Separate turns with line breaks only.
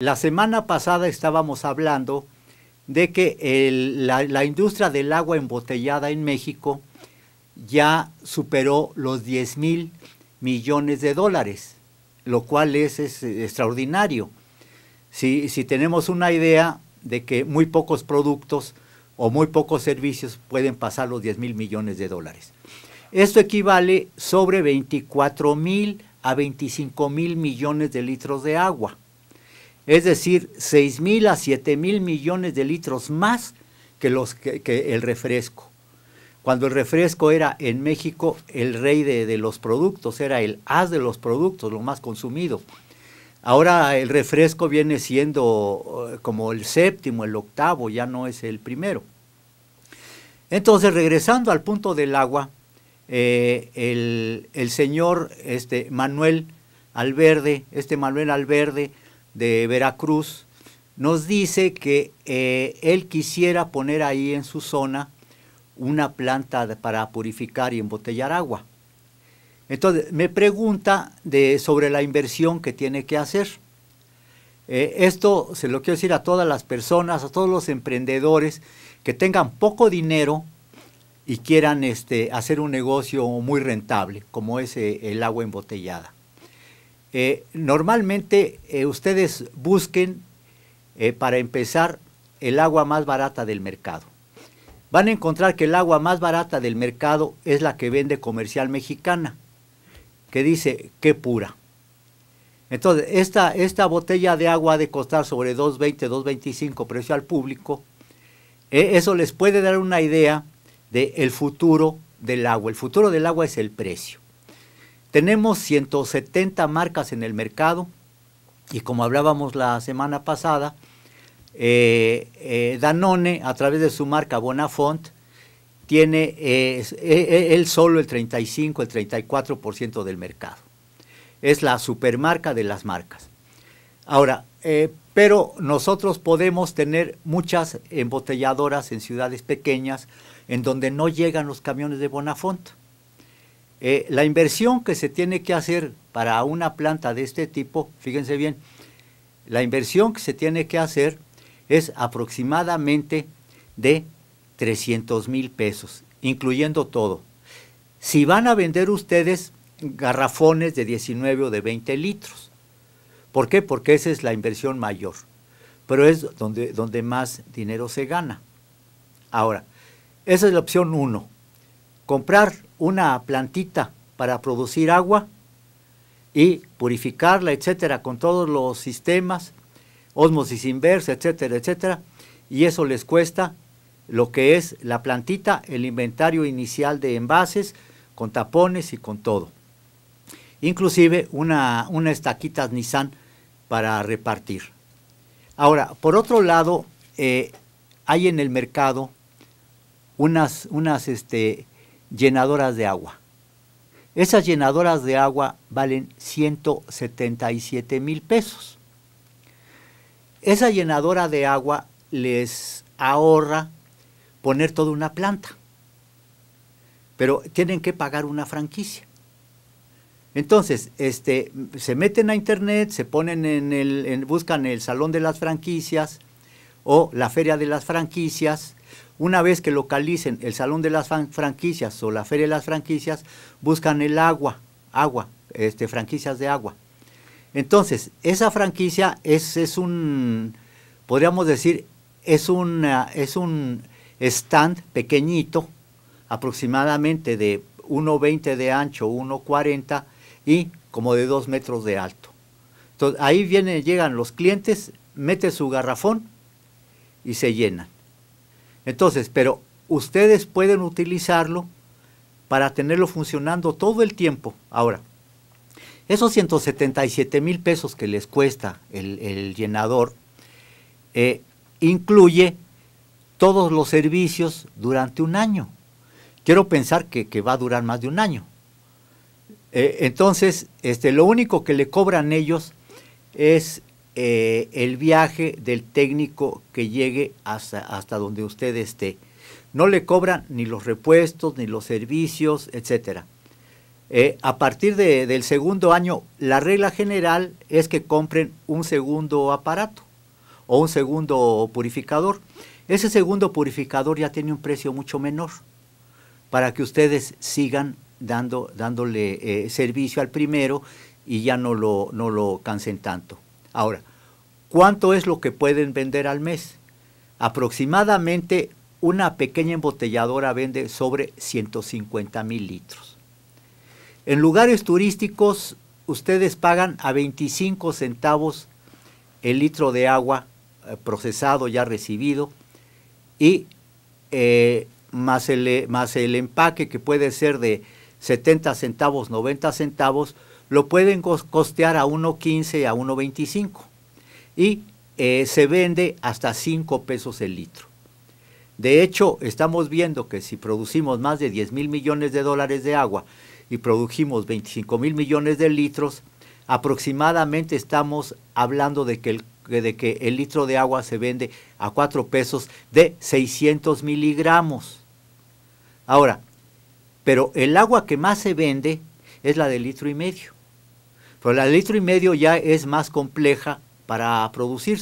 La semana pasada estábamos hablando de que la, industria del agua embotellada en México ya superó los 10 mil millones de dólares, lo cual es, extraordinario. Si, si tenemos una idea de que muy pocos productos o muy pocos servicios pueden pasar los 10 mil millones de dólares. Esto equivale sobre 24 mil a 25 mil millones de litros de agua es decir, 6 mil a 7 mil millones de litros más que, los, que, el refresco. Cuando el refresco era en México el rey de, los productos, era el haz de los productos, lo más consumido. Ahora el refresco viene siendo eh, como el séptimo, el octavo, ya no es el primero. Entonces, regresando al punto del agua, eh, el, señor este, Manuel Alverde, este Manuel Alverde, de Veracruz, nos dice que eh, él quisiera poner ahí en su zona una planta para purificar y embotellar agua. Entonces, me pregunta sobre la inversión que tiene que hacer. Eh, esto se lo quiero decir a todas las personas, a todos los emprendedores que tengan poco dinero y quieran este, hacer un negocio muy rentable, como es eh, el agua embotellada. Eh, normalmente eh, ustedes busquen, eh, para empezar, el agua más barata del mercado. Van a encontrar que el agua más barata del mercado es la que vende comercial mexicana, que dice que pura. Entonces, esta, esta botella de agua ha de costar sobre 2.20, 2.25 precio al público. eso les puede dar una idea del el futuro del agua. El futuro del agua es el precio. Tenemos 170 marcas en el mercado y como hablábamos la semana pasada, eh, eh, Danone, a través de su marca Bonafont, tiene eh, él solo el 35, el 34% del mercado. Es la supermarca de las marcas. Ahora, pero nosotros podemos tener muchas embotelladoras en ciudades pequeñas en donde no llegan los camiones de Bonafont. Eh, la inversión que se tiene que hacer para una planta de este tipo, fíjense bien, la inversión que se tiene que hacer es aproximadamente de 300 mil pesos, incluyendo todo. Si van a vender ustedes garrafones de 19 o de 20 litros, ¿por qué? Porque esa es la inversión mayor, pero es donde, donde más dinero se gana. Ahora, esa es la opción 1 comprar una plantita para producir agua y purificarla, etcétera, con todos los sistemas, osmosis inversa, etcétera, etcétera, y eso les cuesta lo que es la plantita, el inventario inicial de envases, con tapones y con todo. Inclusive una, una estaquita Nissan para repartir. Ahora, por otro lado, eh, hay en el mercado unas, unas este, llenadoras de agua. Esas llenadoras de agua valen 177 mil pesos. Esa llenadora de agua les ahorra poner toda una planta, pero tienen que pagar una franquicia. Entonces, este, se meten a internet, se ponen en el, buscan el salón de las franquicias o la feria de las franquicias una vez que localicen el Salón de las Franquicias o la Feria de las Franquicias, buscan el agua, agua, este, franquicias de agua. Entonces, esa franquicia es, un, podríamos decir, es, eh, es un stand pequeñito, aproximadamente de 1,20 de ancho, 1,40 y como de 2 metros de alto. Entonces, ahí vienen, llegan los clientes, mete su garrafón y se llenan. Entonces, pero ustedes pueden utilizarlo para tenerlo funcionando todo el tiempo. Ahora, esos 177 mil pesos que les cuesta el, llenador eh, incluye todos los servicios durante un año. Quiero pensar que, va a durar más de un año. Eh, entonces, este, lo único que le cobran ellos es eh, el viaje del técnico que llegue hasta, hasta donde usted esté. No le cobran ni los repuestos, ni los servicios, etcétera. Eh, a partir del segundo año, la regla general es que compren un segundo aparato o un segundo purificador. Ese segundo purificador ya tiene un precio mucho menor para que ustedes sigan dando, dándole eh, servicio al primero y ya no lo, no lo cansen tanto. Ahora, ¿Cuánto es lo que pueden vender al mes? Aproximadamente una pequeña embotelladora vende sobre 150 mil litros. En lugares turísticos, ustedes pagan a 25 centavos el litro de agua eh, procesado, ya recibido, y eh, más, el, eh, más el empaque que puede ser de 70 centavos, 90 centavos, lo pueden costear a 1.15 a 1.25 y eh, se vende hasta 5 pesos el litro. De hecho, estamos viendo que si producimos más de 10 mil millones de dólares de agua y produjimos 25 mil millones de litros, aproximadamente estamos hablando de que, el, de que el litro de agua se vende a 4 pesos de 600 miligramos. Ahora, pero el agua que más se vende es la de litro y medio. Pero la de litro y medio ya es más compleja para producirse.